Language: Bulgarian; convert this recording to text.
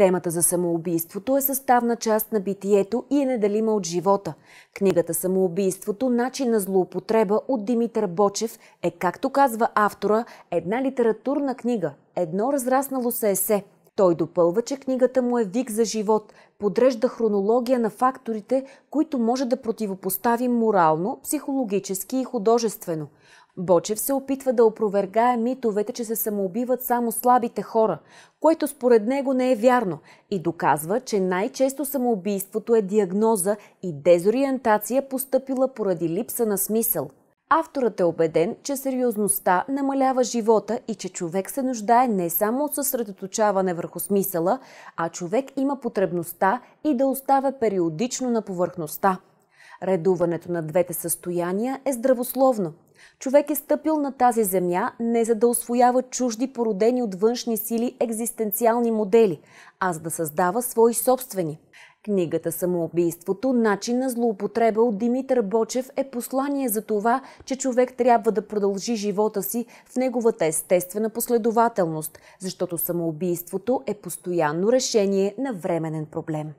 Темата за самоубийството е съставна част на битието и е неделима от живота. Книгата «Самоубийството. Начин на злоупотреба» от Димитър Бочев е, както казва автора, една литературна книга, едно разраснало се есе – той допълва, че книгата му е вик за живот, подрежда хронология на факторите, които може да противопоставим морално, психологически и художествено. Бочев се опитва да опровергае митовете, че се самоубиват само слабите хора, което според него не е вярно и доказва, че най-често самоубийството е диагноза и дезориентация поступила поради липса на смисъл – Авторът е убеден, че сериозността намалява живота и че човек се нуждае не само от съсредоточаване върху смисъла, а човек има потребността и да оставя периодично на повърхността. Редуването на двете състояния е здравословно. Човек е стъпил на тази земя не за да освоява чужди породени от външни сили екзистенциални модели, а за да създава свои собствени – Книгата Самоубийството – начин на злоупотреба от Димитър Бочев е послание за това, че човек трябва да продължи живота си в неговата естествена последователност, защото самоубийството е постоянно решение на временен проблем.